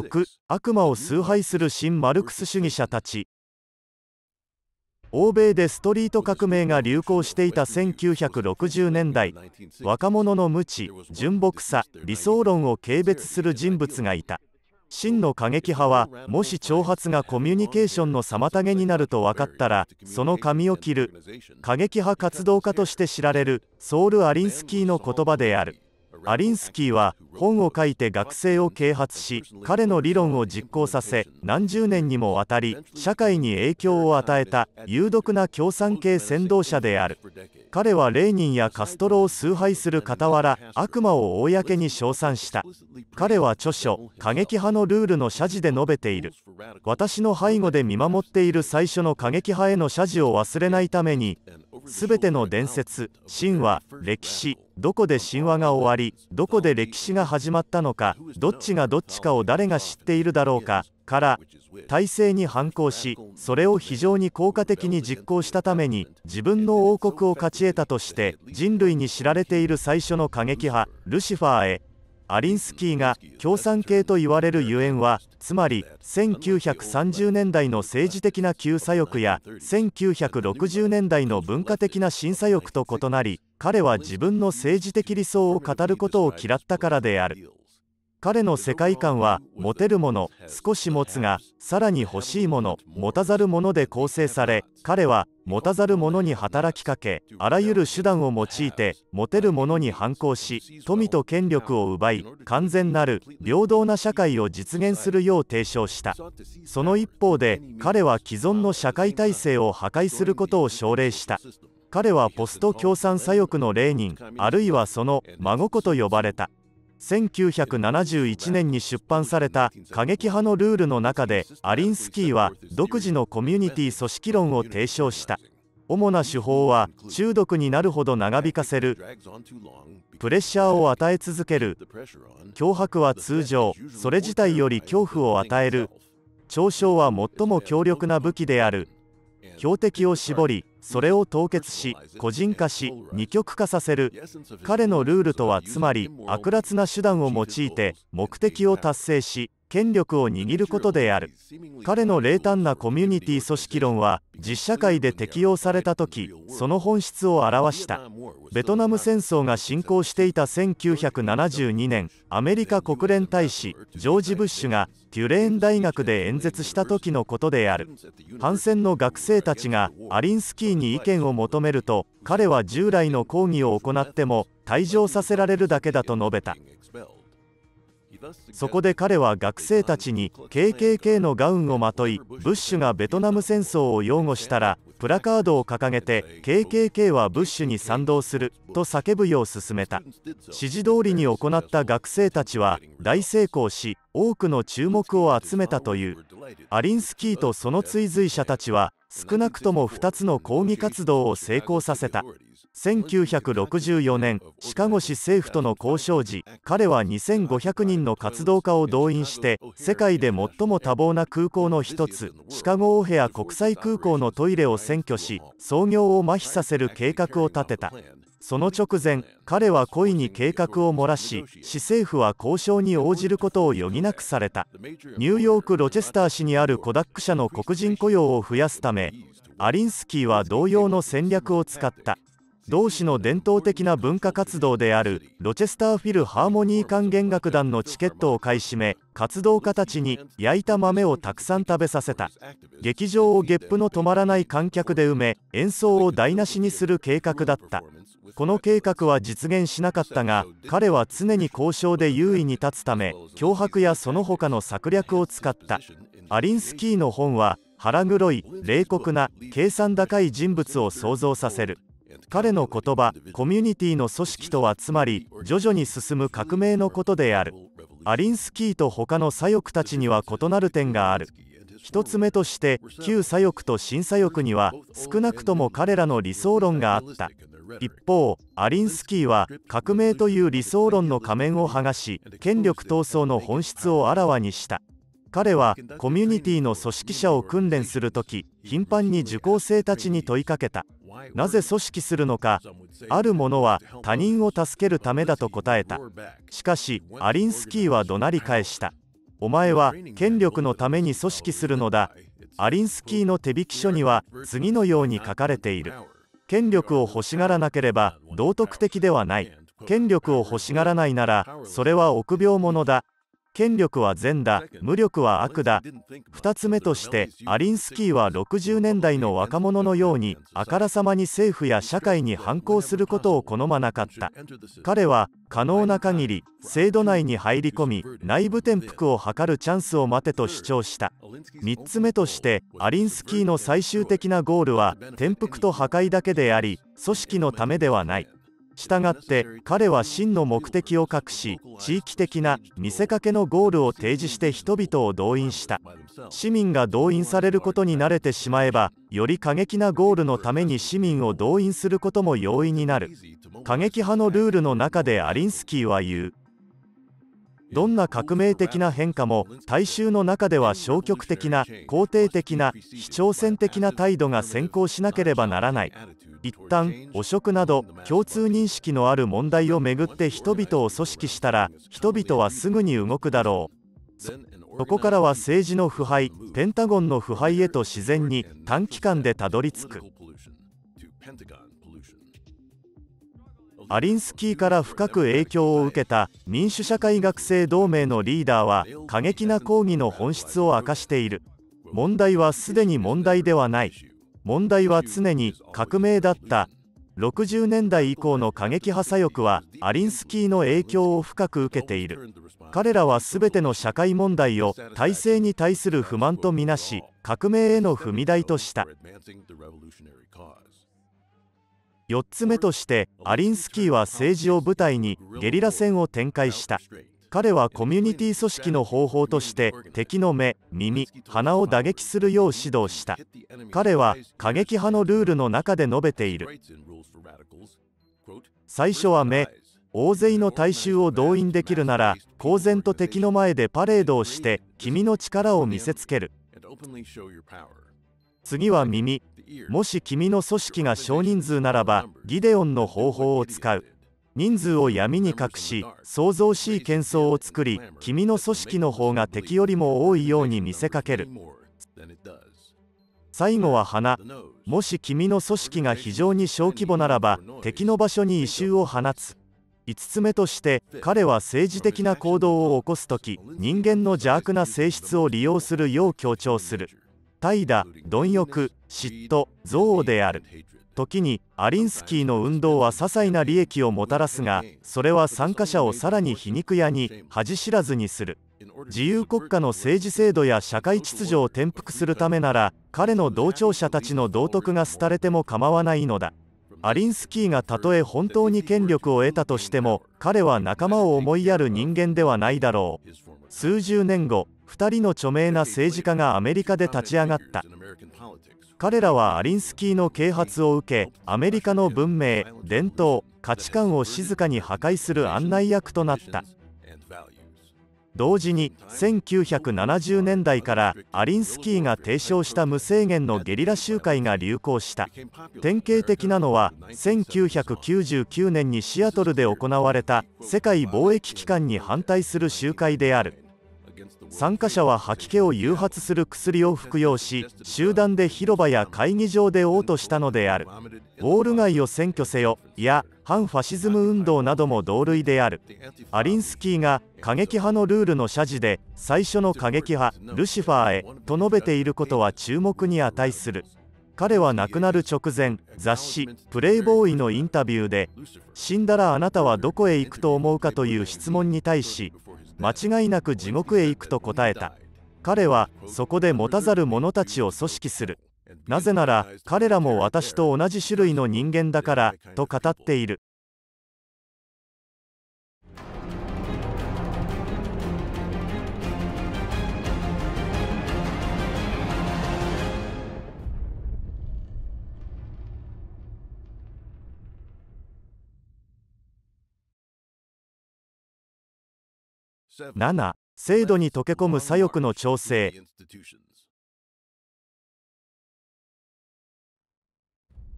6悪魔を崇拝する新マルクス主義者たち欧米でストリート革命が流行していた1960年代若者の無知純朴さ理想論を軽蔑する人物がいた真の過激派はもし挑発がコミュニケーションの妨げになると分かったらその髪を切る過激派活動家として知られるソウル・アリンスキーの言葉であるアリンスキーは本を書いて学生を啓発し彼の理論を実行させ何十年にもわたり社会に影響を与えた有毒な共産系先導者である彼はレーニンやカストロを崇拝する傍ら悪魔を公に称賛した彼は著書「過激派のルール」の謝辞で述べている私の背後で見守っている最初の過激派への謝辞を忘れないために全ての伝説神話歴史どこで神話が終わりどこで歴史が始まったのかどっちがどっちかを誰が知っているだろうかから体制に反抗しそれを非常に効果的に実行したために自分の王国を勝ち得たとして人類に知られている最初の過激派ルシファーへアリンスキーが共産系と言われるゆえんはつまり1930年代の政治的な旧左翼や1960年代の文化的な新左翼と異なり彼は自分の政治的理想を語ることを嫌ったからである彼の世界観は持てるもの少し持つがさらに欲しいもの持たざるもので構成され彼は持たざる者に働きかけあらゆる手段を用いて持てる者に反抗し富と権力を奪い完全なる平等な社会を実現するよう提唱したその一方で彼は既存の社会体制を破壊することを奨励した彼はポスト共産左翼のレーニンあるいはその孫子と呼ばれた1971年に出版された過激派のルールの中でアリンスキーは独自のコミュニティ組織論を提唱した主な手法は中毒になるほど長引かせるプレッシャーを与え続ける脅迫は通常それ自体より恐怖を与える嘲笑は最も強力な武器である標的を絞りそれを凍結し個人化し二極化させる彼のルールとはつまり悪辣な手段を用いて目的を達成し権力を握ることである彼の冷淡なコミュニティ組織論は実社会で適用された時その本質を表したベトナム戦争が進行していた1972年アメリカ国連大使ジョージ・ブッシュがテュレーン大学で演説した時のことである反戦の学生たちがアリンスキーに意見を求めると彼は従来の抗議を行っても退場させられるだけだと述べたそこで彼は学生たちに KKK のガウンをまといブッシュがベトナム戦争を擁護したらプラカードを掲げて KKK はブッシュに賛同すると叫ぶよう勧めた指示通りに行った学生たちは大成功し多くの注目を集めたというアリンスキーとその追随者たちは少なくとも2つの抗議活動を成功させた1964年シカゴ市政府との交渉時彼は2500人の活動家を動員して世界で最も多忙な空港の一つシカゴオヘア国際空港のトイレを占拠し操業を麻痺させる計画を立てたその直前彼は故意に計画を漏らし市政府は交渉に応じることを余儀なくされたニューヨーク・ロチェスター市にあるコダック社の黒人雇用を増やすためアリンスキーは同様の戦略を使った同市の伝統的な文化活動であるロチェスターフィルハーモニー管弦楽団のチケットを買い占め活動家たちに焼いた豆をたくさん食べさせた劇場をゲップの止まらない観客で埋め演奏を台無しにする計画だったこの計画は実現しなかったが彼は常に交渉で優位に立つため脅迫やその他の策略を使ったアリンスキーの本は腹黒い冷酷な計算高い人物を想像させる彼の言葉コミュニティの組織とはつまり徐々に進む革命のことであるアリンスキーと他の左翼たちには異なる点がある1つ目として旧左翼と新左翼には少なくとも彼らの理想論があった一方アリンスキーは革命という理想論の仮面を剥がし権力闘争の本質をあらわにした彼はコミュニティの組織者を訓練する時頻繁に受講生たちに問いかけたなぜ組織するのかある者は他人を助けるためだと答えたしかしアリンスキーは怒鳴り返したお前は権力のために組織するのだアリンスキーの手引き書には次のように書かれている権力を欲しがらなければ道徳的ではない権力を欲しがらないならそれは臆病者だ権力は善だ無力は悪だ2つ目としてアリンスキーは60年代の若者のようにあからさまに政府や社会に反抗することを好まなかった彼は可能な限り制度内に入り込み内部転覆を図るチャンスを待てと主張した3つ目としてアリンスキーの最終的なゴールは転覆と破壊だけであり組織のためではない従って彼は真の目的を隠し地域的な見せかけのゴールを提示して人々を動員した市民が動員されることに慣れてしまえばより過激なゴールのために市民を動員することも容易になる過激派のルールの中でアリンスキーは言うどんな革命的な変化も大衆の中では消極的な肯定的な非挑戦的な態度が先行しなければならない一旦汚職など共通認識のある問題をめぐって人々を組織したら人々はすぐに動くだろうそこからは政治の腐敗ペンタゴンの腐敗へと自然に短期間でたどり着く。アリンスキーから深く影響を受けた民主社会学生同盟のリーダーは過激な抗議の本質を明かしている問題はすでに問題ではない問題は常に革命だった60年代以降の過激派左翼はアリンスキーの影響を深く受けている彼らは全ての社会問題を体制に対する不満とみなし革命への踏み台とした4つ目としてアリンスキーは政治を舞台にゲリラ戦を展開した彼はコミュニティ組織の方法として敵の目耳鼻を打撃するよう指導した彼は過激派のルールの中で述べている最初は目大勢の大衆を動員できるなら公然と敵の前でパレードをして君の力を見せつける次は耳もし君の組織が少人数ならばギデオンの方法を使う人数を闇に隠し創造しい喧騒を作り君の組織の方が敵よりも多いように見せかける最後は花もし君の組織が非常に小規模ならば敵の場所に異臭を放つ5つ目として彼は政治的な行動を起こす時人間の邪悪な性質を利用するよう強調する怠惰貪欲嫉妬憎悪である時にアリンスキーの運動は些細な利益をもたらすがそれは参加者をさらに皮肉屋に恥知らずにする自由国家の政治制度や社会秩序を転覆するためなら彼の同調者たちの道徳が廃れても構わないのだアリンスキーがたとえ本当に権力を得たとしても彼は仲間を思いやる人間ではないだろう数十年後2人の著名な政治家がアメリカで立ち上がった彼らはアリンスキーの啓発を受けアメリカの文明伝統価値観を静かに破壊する案内役となった同時に1970年代からアリンスキーが提唱した無制限のゲリラ集会が流行した典型的なのは1999年にシアトルで行われた世界貿易機関に反対する集会である参加者は吐き気を誘発する薬を服用し集団で広場や会議場で嘔吐したのであるウォール街を占拠せよや反ファシズム運動なども同類であるアリンスキーが過激派のルールの謝辞で最初の過激派ルシファーへと述べていることは注目に値する彼は亡くなる直前雑誌「プレイボーイ」のインタビューで「死んだらあなたはどこへ行くと思うか?」という質問に対し間違いなく地獄へ行くと答えた彼はそこで持たざる者たちを組織するなぜなら彼らも私と同じ種類の人間だからと語っている7制度に溶け込む左翼の調整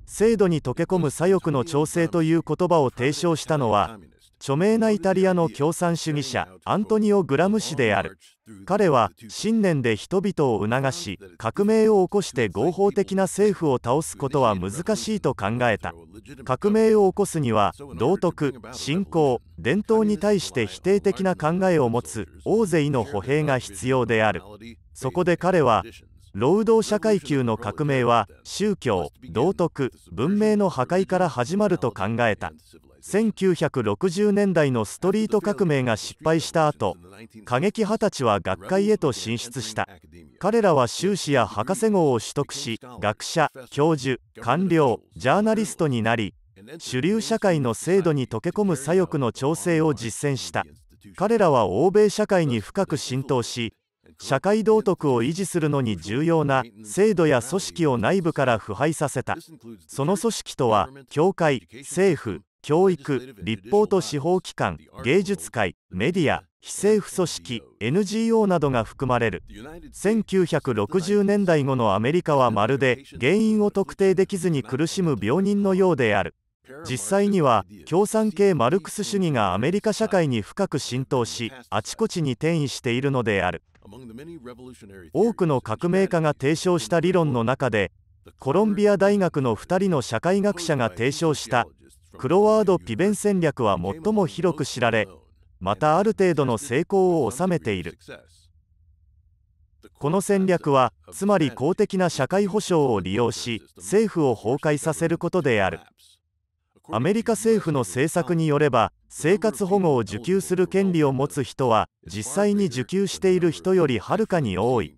制度に溶け込む左翼の調整という言葉を提唱したのは著名なイタリアの共産主義者アントニオ・グラム氏である。彼は信念で人々を促し革命を起こして合法的な政府を倒すことは難しいと考えた革命を起こすには道徳信仰伝統に対して否定的な考えを持つ大勢の歩兵が必要であるそこで彼は労働者階級の革命は宗教道徳文明の破壊から始まると考えた1960年代のストリート革命が失敗した後過激派たちは学会へと進出した彼らは修士や博士号を取得し学者教授官僚ジャーナリストになり主流社会の制度に溶け込む左翼の調整を実践した彼らは欧米社会に深く浸透し社会道徳を維持するのに重要な制度や組織を内部から腐敗させたその組織とは教会政府教育立法と司法機関芸術界メディア非政府組織 NGO などが含まれる1960年代後のアメリカはまるで原因を特定できずに苦しむ病人のようである実際には共産系マルクス主義がアメリカ社会に深く浸透しあちこちに転移しているのである多くの革命家が提唱した理論の中でコロンビア大学の2人の社会学者が提唱したクロワード・ピベン戦略は最も広く知られまたある程度の成功を収めているこの戦略はつまり公的な社会保障を利用し政府を崩壊させることであるアメリカ政府の政策によれば生活保護を受給する権利を持つ人は実際に受給している人よりはるかに多い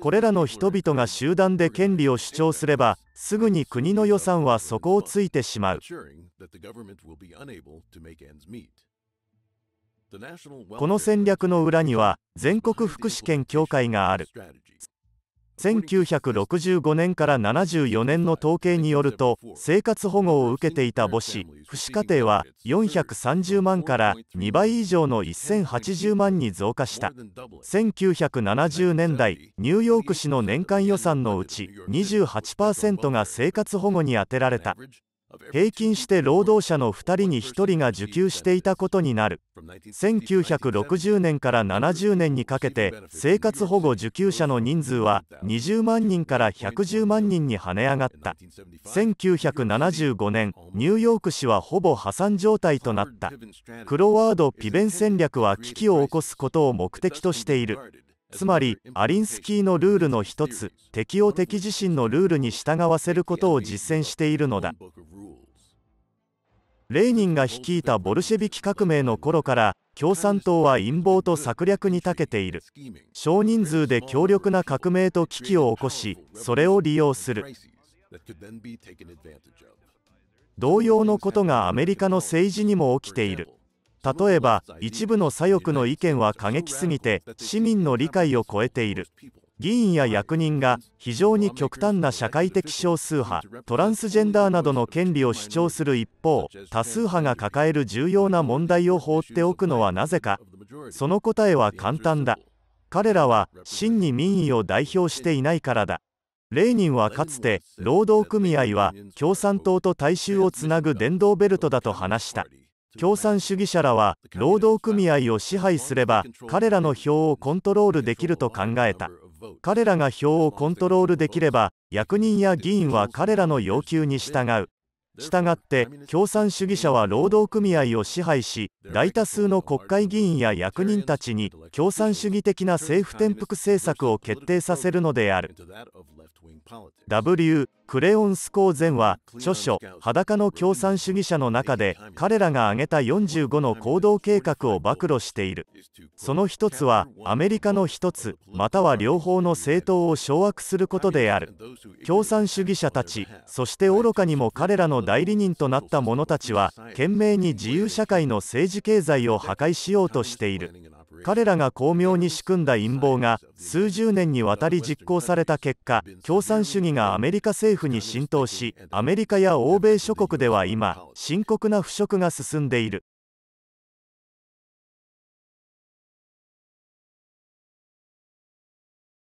これらの人々が集団で権利を主張すればすぐに国の予算は底をついてしまうこの戦略の裏には全国福祉権協会がある1965年から74年の統計によると生活保護を受けていた母子父子家庭は430万から2倍以上の1080万に増加した1970年代ニューヨーク市の年間予算のうち28%が生活保護に充てられた平均して労働者の2人に1人が受給していたことになる1960年から70年にかけて生活保護受給者の人数は20万人から110万人に跳ね上がった1975年ニューヨーク市はほぼ破産状態となったクロワード・ピベン戦略は危機を起こすことを目的としているつまりアリンスキーのルールの一つ敵を敵自身のルールに従わせることを実践しているのだレーニンが率いたボルシェビキ革命の頃から共産党は陰謀と策略に長けている少人数で強力な革命と危機を起こしそれを利用する同様のことがアメリカの政治にも起きている例えば一部の左翼の意見は過激すぎて市民の理解を超えている議員や役人が非常に極端な社会的少数派トランスジェンダーなどの権利を主張する一方多数派が抱える重要な問題を放っておくのはなぜかその答えは簡単だ彼らは真に民意を代表していないからだレーニンはかつて労働組合は共産党と大衆をつなぐ電動ベルトだと話した共産主義者らは労働組合を支配すれば彼らの票をコントロールできると考えた彼らが票をコントロールできれば役人や議員は彼らの要求に従うしたがって共産主義者は労働組合を支配し大多数の国会議員や役人たちに共産主義的な政府転覆政策を決定させるのである W・ クレヨンスコーゼンは著書「裸の共産主義者」の中で彼らが挙げた45の行動計画を暴露しているその一つはアメリカの一つまたは両方の政党を掌握することである共産主義者たちそして愚かにも彼らの代理人となった者たちは懸命に自由社会の政治経済を破壊しようとしている彼らが巧妙に仕組んだ陰謀が数十年にわたり実行された結果共産主義がアメリカ政府に浸透しアメリカや欧米諸国では今深刻な腐食が進んでいる